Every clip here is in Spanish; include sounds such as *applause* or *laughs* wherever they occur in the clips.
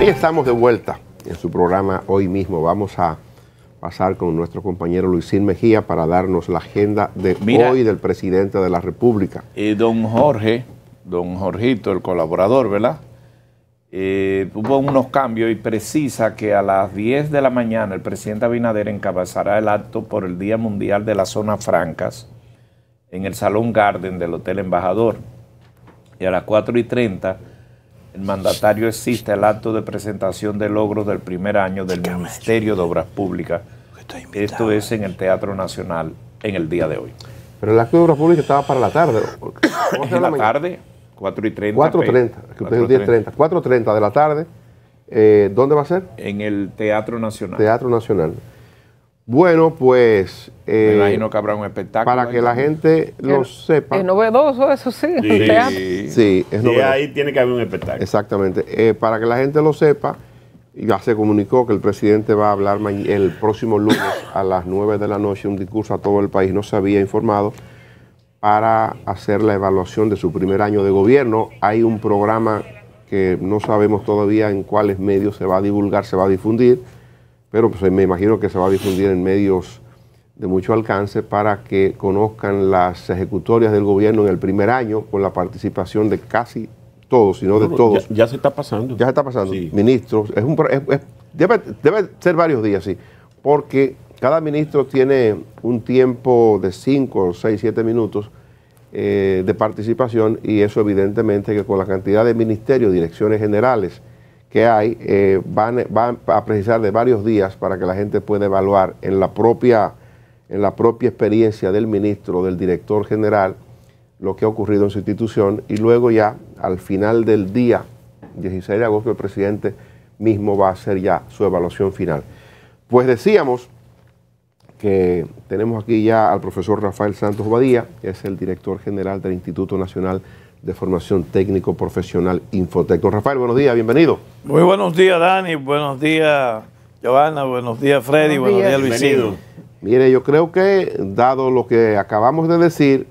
Y estamos de vuelta en su programa hoy mismo. Vamos a pasar con nuestro compañero Luisín Mejía para darnos la agenda de hoy del presidente de la República. Y don Jorge, don Jorgito, el colaborador, ¿verdad? Eh, hubo unos cambios y precisa que a las 10 de la mañana el presidente Abinader encabezará el acto por el Día Mundial de las Zonas Francas en el Salón Garden del Hotel Embajador. Y a las 4 y 30 el mandatario existe el acto de presentación de logros del primer año del Ministerio de Obras Públicas. Esto es en el Teatro Nacional en el día de hoy. Pero el acto de Obras Públicas estaba para la tarde. *coughs* ¿En la, la tarde? 4 y 30. 4 30, que usted 4 30. 4 de la tarde. Eh, ¿Dónde va a ser? En el Teatro Nacional. Teatro Nacional. Bueno, pues. Eh, que un espectáculo. Para que la gente lo sepa. Es novedoso, eso sí. Sí, es novedoso. Y ahí tiene que haber un espectáculo. Exactamente. Eh, para que la gente lo sepa, ya se comunicó que el presidente va a hablar el próximo lunes a las 9 de la noche un discurso a todo el país. No se había informado para hacer la evaluación de su primer año de gobierno. Hay un programa que no sabemos todavía en cuáles medios se va a divulgar, se va a difundir pero pues, me imagino que se va a difundir en medios de mucho alcance para que conozcan las ejecutorias del gobierno en el primer año con la participación de casi todos, sino no de todos. Ya, se está pasando. Ya se está pasando. Ministros. debe, ser varios días, sí. Porque cada ministro tiene un tiempo de 5, 6, 7 minutos eh, de participación y eso evidentemente que con la cantidad de ministerios, direcciones generales, que hay eh, van, van, a precisar de varios días para que la gente pueda evaluar en la propia, en la propia experiencia del ministro, del director general, lo que ha ocurrido en su institución y luego ya al final del día, 16 de agosto, el presidente mismo va a hacer ya su evaluación final. Pues decíamos que tenemos aquí ya al profesor Rafael Santos Badía, que es el director general del Instituto Nacional de formación técnico profesional Infotec. Rafael, buenos días, bienvenido. Muy buenos días, Dani, buenos días, Giovanna, buenos días, Freddy, buenos, días, Luisito. Mire, yo creo que, dado lo que acabamos de decir,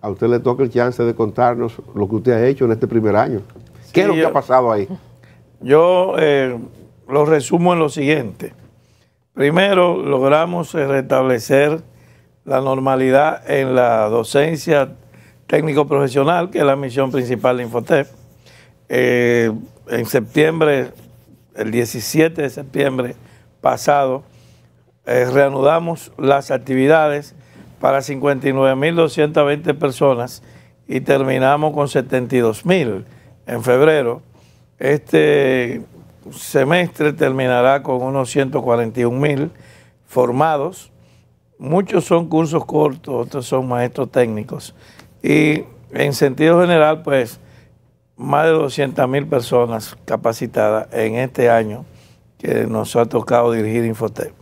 a usted le toca el chance de contarnos lo que usted ha hecho en este primer año. ¿Qué es lo que ha pasado ahí? Yo eh, lo resumo en lo siguiente. Primero, logramos restablecer la normalidad en la docencia técnico profesional, que es la misión principal de Infotech. Eh, en septiembre, el 17 de septiembre pasado, eh, reanudamos las actividades para 59.220 personas y terminamos con 72.000 en febrero. Este semestre terminará con unos 141.000 formados. Muchos son cursos cortos, otros son maestros técnicos. Y en sentido general, pues más de 200 mil personas capacitadas en este año que nos ha tocado dirigir Infotec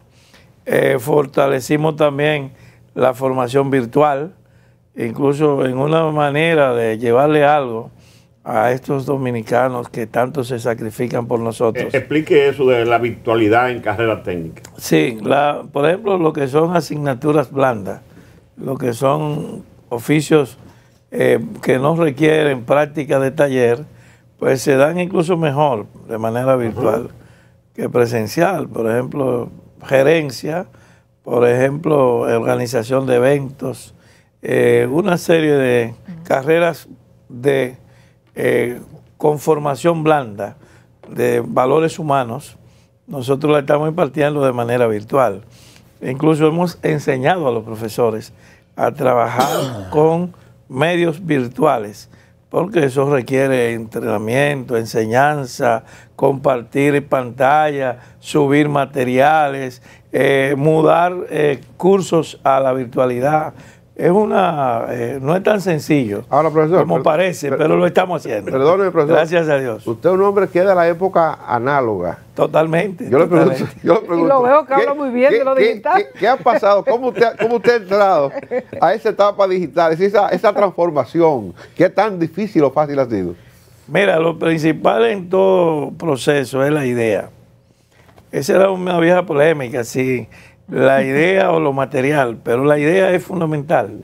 eh, fortalecimos también la formación virtual, incluso en una manera de llevarle algo a estos dominicanos que tanto se sacrifican por nosotros. E-, explique eso de la virtualidad en carrera técnica. Sí, la, por ejemplo, lo que son asignaturas blandas, lo que son oficios eh, que no requieren práctica de taller, pues se dan incluso mejor de manera virtual que presencial. Por ejemplo, gerencia, por ejemplo, organización de eventos, eh, una serie de carreras de eh, conformación blanda, de valores humanos, nosotros la estamos impartiendo de manera virtual. Incluso hemos enseñado a los profesores a trabajar *clears throat* con medios virtuales, porque eso requiere entrenamiento, enseñanza, compartir pantalla, subir materiales, eh, mudar eh, cursos a la virtualidad, es una, eh, no es tan sencillo Ahora, profesor, como parece, pero, lo estamos haciendo. Perdóneme, profesor. Gracias a Dios. Usted es un hombre que es de la época análoga. Totalmente. Yo, Le, pregunto, yo y lo veo que habla muy bien de lo digital. Qué, ha pasado? ¿Cómo usted, usted ha entrado a esa etapa digital? esa, esa transformación, ¿qué tan difícil o fácil ha sido? Mira, lo principal en todo proceso es la idea. Esa era una vieja polémica, sí la idea o lo material, pero la idea es fundamental.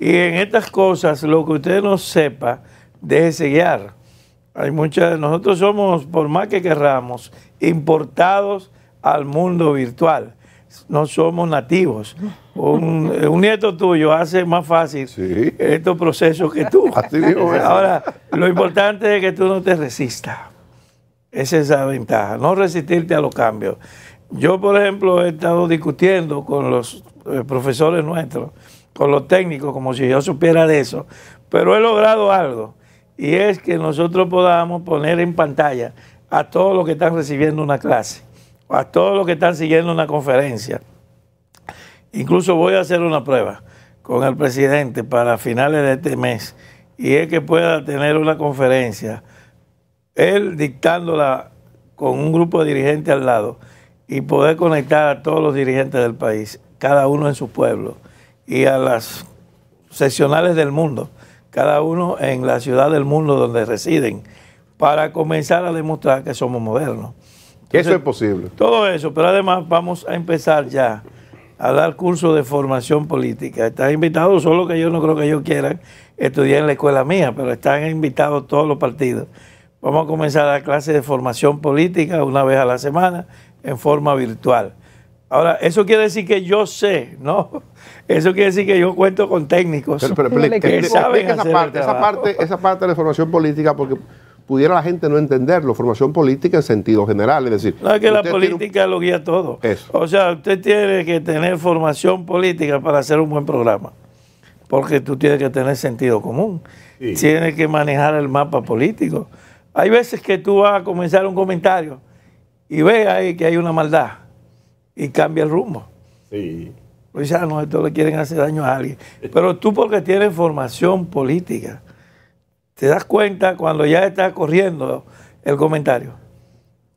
Y en estas cosas, lo que usted no sepa, déjese guiar. Hay muchas, nosotros somos, por más que querramos, importados al mundo virtual. No somos nativos. Un, eh, nieto tuyo hace más fácil estos procesos que tú. *laughs* Ahora, lo importante es que tú no te resistas. Esa es la ventaja, no resistirte a los cambios. Yo, por ejemplo, he estado discutiendo con los eh, profesores nuestros, con los técnicos, como si yo supiera de eso, pero he logrado algo, y es que nosotros podamos poner en pantalla a todos los que están recibiendo una clase, a todos los que están siguiendo una conferencia. Incluso voy a hacer una prueba con el presidente para finales de este mes, y es que pueda tener una conferencia, él dictándola con un grupo de dirigentes al lado y poder conectar a todos los dirigentes del país, cada uno en su pueblo, y a las seccionales del mundo, cada uno en la ciudad del mundo donde residen, para comenzar a demostrar que somos modernos. eso es posible. Todo eso, pero además vamos a empezar ya a dar cursos de formación política. Están invitados, solo que yo no creo que ellos quieran estudiar en la escuela mía, pero están invitados todos los partidos. Vamos a comenzar a clase de formación política una vez a la semana en forma virtual. Ahora, eso quiere decir que yo sé, ¿no? *laughs* Eso quiere decir que yo cuento con técnicos pero, que saben esa hacer parte, esa parte, esa parte de formación política, porque pudiera la gente no entenderlo, formación política en sentido general, es decir... No, es que la política lo guía todo. Eso. O sea, usted tiene que tener formación política para hacer un buen programa, porque tú tienes que tener sentido común, tienes que manejar el mapa político. Hay veces que tú vas a comenzar un comentario y ve ahí que hay una maldad y cambia el rumbo. Sí. Pues ya no, esto le quieren hacer daño a alguien. Pero tú porque tienes formación política, te das cuenta cuando ya está corriendo el comentario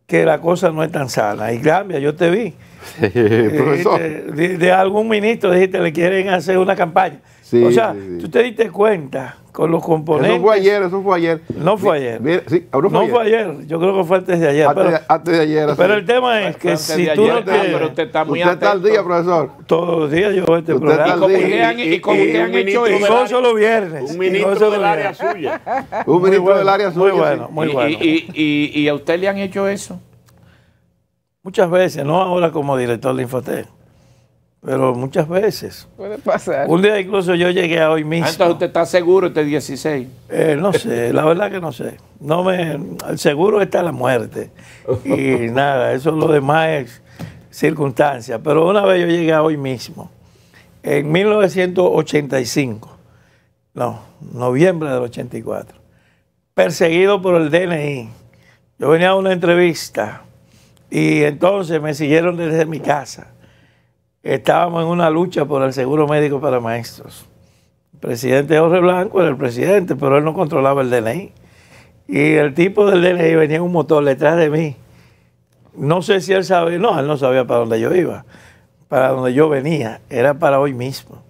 que la cosa no es tan sana. Y cambia, yo te vi. *laughs* de, algún ministro, dijiste, le quieren hacer una campaña. o sea, tú te diste cuenta con los componentes. Eso fue ayer, eso fue ayer. No fue ayer. no fue ayer, yo creo que fue antes de ayer. pero, ayer. Pero el tema es que si tú no quieres, Pero usted está al día, profesor. Todos los días yo veo este programa. Y como, que han, hecho eso. solo viernes. Un ministro del área suya. Un ministro del área suya. Muy bueno, muy bueno. ¿Y a usted le han hecho eso? Muchas veces, no ahora como director de Infotel pero muchas veces. Puede pasar. Un día incluso yo llegué a hoy ah, mismo. entonces usted está seguro usted 16. Eh, no sé, la verdad que no sé. No me, seguro está la muerte. Y *laughs* nada, eso lo demás es circunstancia. Pero una vez yo llegué a hoy mismo, en 1985, no, noviembre del 84, perseguido por el DNI. Yo venía a una entrevista y entonces me siguieron desde mi casa. Estábamos en una lucha por el seguro médico para maestros. El presidente Jorge Blanco era el presidente, pero él no controlaba el DNI. Y el tipo del DNI venía en un motor detrás de mí. No sé si él sabía, no, él no sabía para dónde yo iba, para dónde yo venía, era para hoy mismo.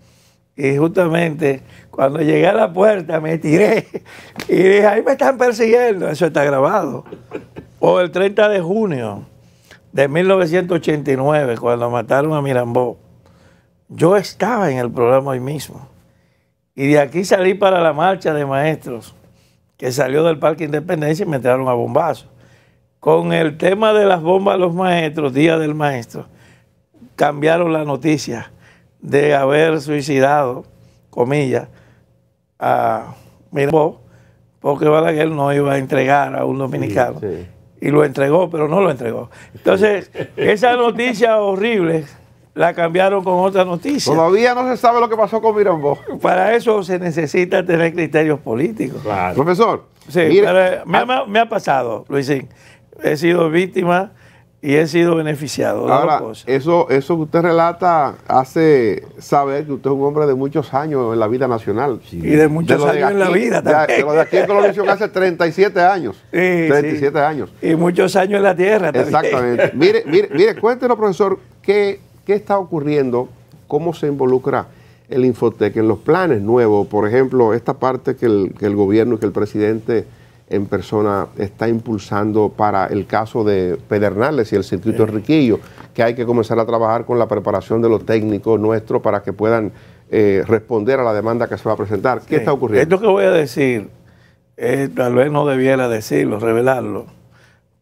Y justamente cuando llegué a la puerta me tiré y dije, ahí me están persiguiendo, eso está grabado. O el 30 de junio, de 1989, cuando mataron a Mirambó, yo estaba en el programa hoy mismo. Y de aquí salí para la marcha de maestros, que salió del Parque Independencia y me entraron a bombazos. Con el tema de las bombas los maestros, Día del Maestro, cambiaron la noticia de haber suicidado, comillas, a Mirambó, porque Balaguer no iba a entregar a un dominicano y lo entregó, pero no lo entregó. Entonces, *laughs* esa noticia horrible la cambiaron con otra noticia. Todavía no se sabe lo que pasó con Mirambo Para eso se necesita tener criterios políticos. Profesor. Sí, eh, me, ha, ah. me, ha, pasado, Luisín. He sido víctima y he sido beneficiado. de Ahora, eso, eso que usted relata hace saber que usted es un hombre de muchos años en la vida nacional. Y de muchos años en la vida también. De, aquí en hace 37 años. 37 *laughs* años. Y muchos años en la tierra también. Exactamente. *laughs* mire, mire, mire, cuéntenos, profesor, ¿qué, está ocurriendo, cómo se involucra el Infotec en los planes nuevos. Por ejemplo, esta parte que el, que el gobierno y que el presidente en persona está impulsando para el caso de Pedernales y el circuito Riquillo, que hay que comenzar a trabajar con la preparación de los técnicos nuestros para que puedan eh, responder a la demanda que se va a presentar. ¿Qué está ocurriendo? Esto que voy a decir, eh, tal vez no debiera decirlo, revelarlo,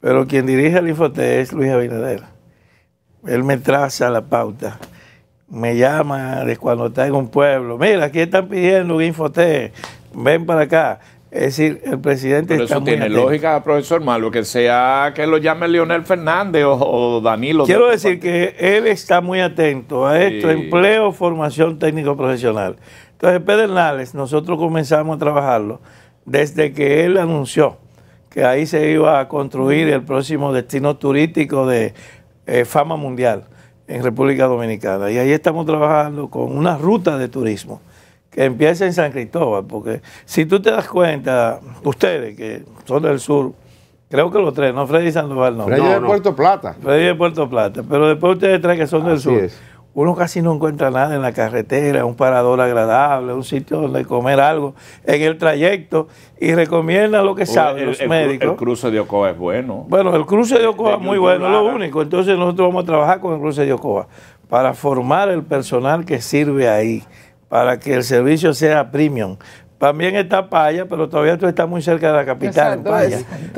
pero quien dirige el Infote es Luis Abinader. Él me traza la pauta me llama de cuando está en un pueblo, mira, aquí están pidiendo un infote. ven para acá. Es decir, el presidente Pero eso tiene lógica, profesor, malo que sea que lo llame Leonel Fernández o, Danilo. Quiero decir que él está muy atento a esto, empleo, formación técnico profesional. Entonces, Pedernales, nosotros comenzamos a trabajarlo desde que él anunció que ahí se iba a construir el próximo destino turístico de eh, fama mundial en República Dominicana. Y ahí estamos trabajando con una ruta de turismo que empiece en San Cristóbal, porque si tú te das cuenta, ustedes que son del sur, creo que los tres, no Freddy Sandoval, no. Freddy no, de Puerto Plata. Freddy de Puerto Plata, pero después ustedes tres que son del sur. Uno casi no encuentra nada en la carretera, un parador agradable, un sitio donde comer algo en el trayecto y recomienda lo que saben los médicos. El cruce de Ocoa es bueno. Bueno, el cruce de Ocoa es muy bueno, es lo único. Entonces nosotros vamos a trabajar con el cruce de Ocoa para formar el personal que sirve ahí para que el servicio sea premium. También está Paya, pero todavía tú estás muy cerca de la capital,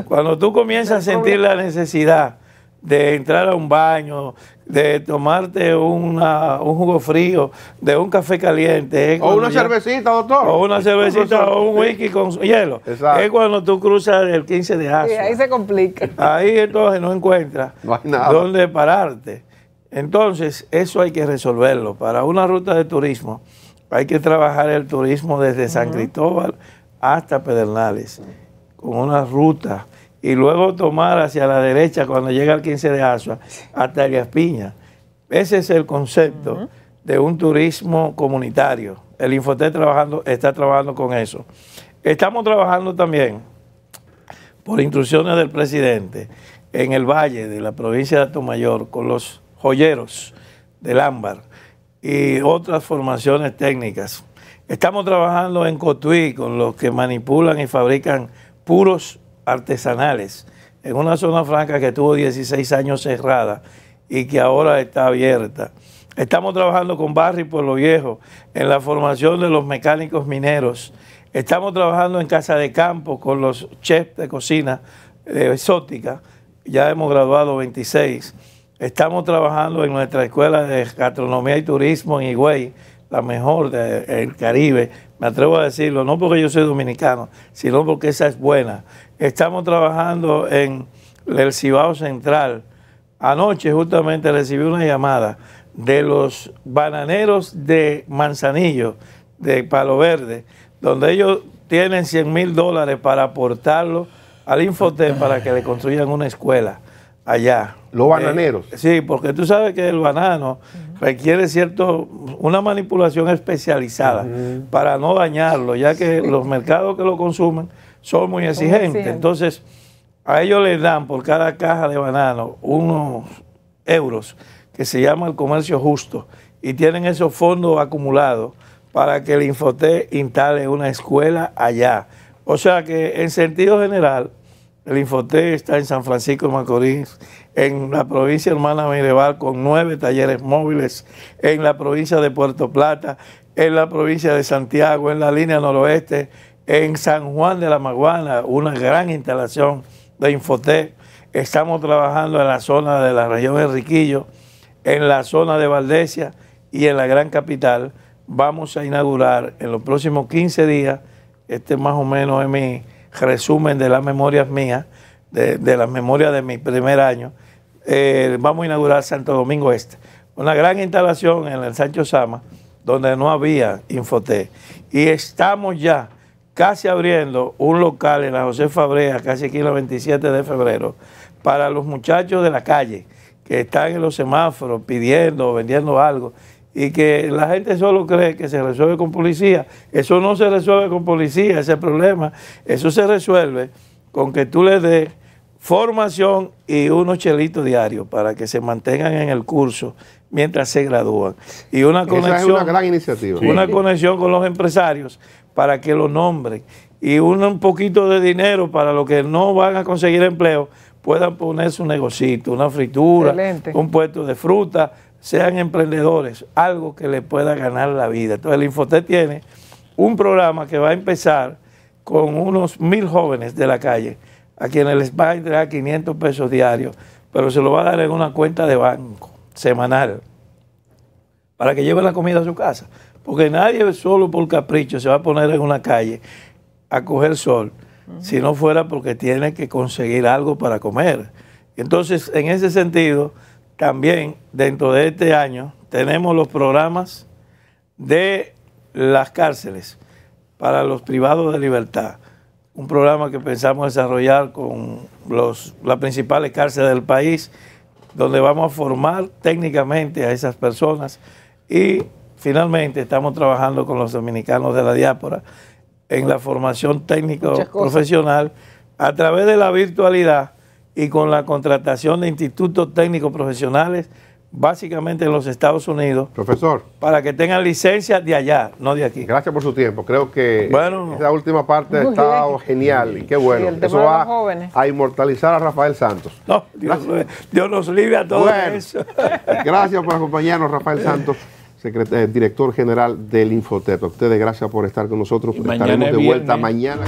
Cuando tú comienzas a sentir la necesidad de entrar a un baño, de tomarte una, un jugo frío, de un café caliente. o una cervecita, doctor. O una *laughs* cervecita o un whisky con hielo. Es cuando tú cruzas el 15 de ahí se complica. Ahí entonces no encuentras dónde pararte. Entonces, eso hay que resolverlo. Para una ruta de turismo, hay que trabajar el turismo desde San Cristóbal hasta Pedernales, con una ruta, y luego tomar hacia la derecha cuando llega al 15 de Asua, hasta Gaspiña. Ese es el concepto de un turismo comunitario. El Infotec trabajando, está trabajando con eso. Estamos trabajando también, por instrucciones del presidente, en el valle de la provincia de Mayor con los joyeros del ámbar y otras formaciones técnicas. Estamos trabajando en Cotuí con los que manipulan y fabrican puros artesanales en una zona franca que tuvo 16 años cerrada y que ahora está abierta. Estamos trabajando con Barry los Viejo en la formación de los mecánicos mineros. Estamos trabajando en Casa de Campo con los chefs de cocina eh, exótica. Ya hemos graduado 26 Estamos trabajando en nuestra escuela de gastronomía y turismo en Higüey, la mejor del Caribe, me atrevo a decirlo, no porque yo soy dominicano, sino porque esa es buena. Estamos trabajando en el Cibao Central. Anoche justamente recibí una llamada de los bananeros de Manzanillo, de Palo Verde, donde ellos tienen 100 mil dólares para aportarlo al Infotel para que le construyan una escuela allá. Los eh, bananeros. sí, porque tú sabes que el banano requiere cierto, una manipulación especializada para no dañarlo, ya que los mercados que lo consumen son muy exigentes. Entonces, a ellos les dan por cada caja de banano unos euros que se llama el comercio justo y tienen esos fondos acumulados para que el infote instale una escuela allá. O sea que en sentido general, el Infoté está en San Francisco de Macorís, en la provincia hermana Mireval con nueve talleres móviles, en la provincia de Puerto Plata, en la provincia de Santiago, en la línea noroeste, en San Juan de la Maguana, una gran instalación de Infoté. Estamos trabajando en la zona de la región Riquillo en la zona de Valdesia y en la gran capital. Vamos a inaugurar en los próximos 15 días, este más o menos es mi resumen de las memorias mías, de, las memorias de mi primer año, eh, vamos a inaugurar Santo Domingo Este. Una gran instalación en el Sancho Sama, donde no había infote Y estamos ya casi abriendo un local en la José Fabrea, casi aquí en la 27 de febrero, para los muchachos de la calle que están en los semáforos pidiendo, vendiendo algo y que la gente solo cree que se resuelve con policía. Eso no se resuelve con policía, ese problema. Eso se resuelve con que tú le des formación y unos chelitos diarios para que se mantengan en el curso mientras se gradúan. Y una conexión, una gran iniciativa. Una conexión con los empresarios para que los nombren. Y un, poquito de dinero para los que no van a conseguir empleo puedan poner su negocito, una fritura, un puesto de fruta, sean emprendedores, algo que les pueda ganar la vida. Entonces el Infotec tiene un programa que va a empezar con unos mil jóvenes de la calle, a quienes les va a entregar 500 pesos diarios, pero se lo va a dar en una cuenta de banco semanal, para que lleven la comida a su casa. Porque nadie solo por capricho se va a poner en una calle a coger sol, si no fuera porque tiene que conseguir algo para comer. Entonces, en ese sentido también dentro de este año tenemos los programas de las cárceles para los privados de libertad. Un programa que pensamos desarrollar con los, las principales cárceles del país, donde vamos a formar técnicamente a esas personas y finalmente estamos trabajando con los dominicanos de la diáspora en la formación técnico-profesional a través de la virtualidad y con la contratación de institutos técnicos profesionales, básicamente en los Estados Unidos. Profesor. Para que tengan licencia de allá, no de aquí. Gracias por su tiempo. Creo que bueno, esa última parte ha estado genial y qué bueno. Eso va a inmortalizar a Rafael Santos. No, Dios, nos libre a todos. eso. *laughs* gracias por acompañarnos, Rafael Santos. Eh, director general del Infoteto. ustedes gracias por estar con nosotros. Estaremos de vuelta mañana.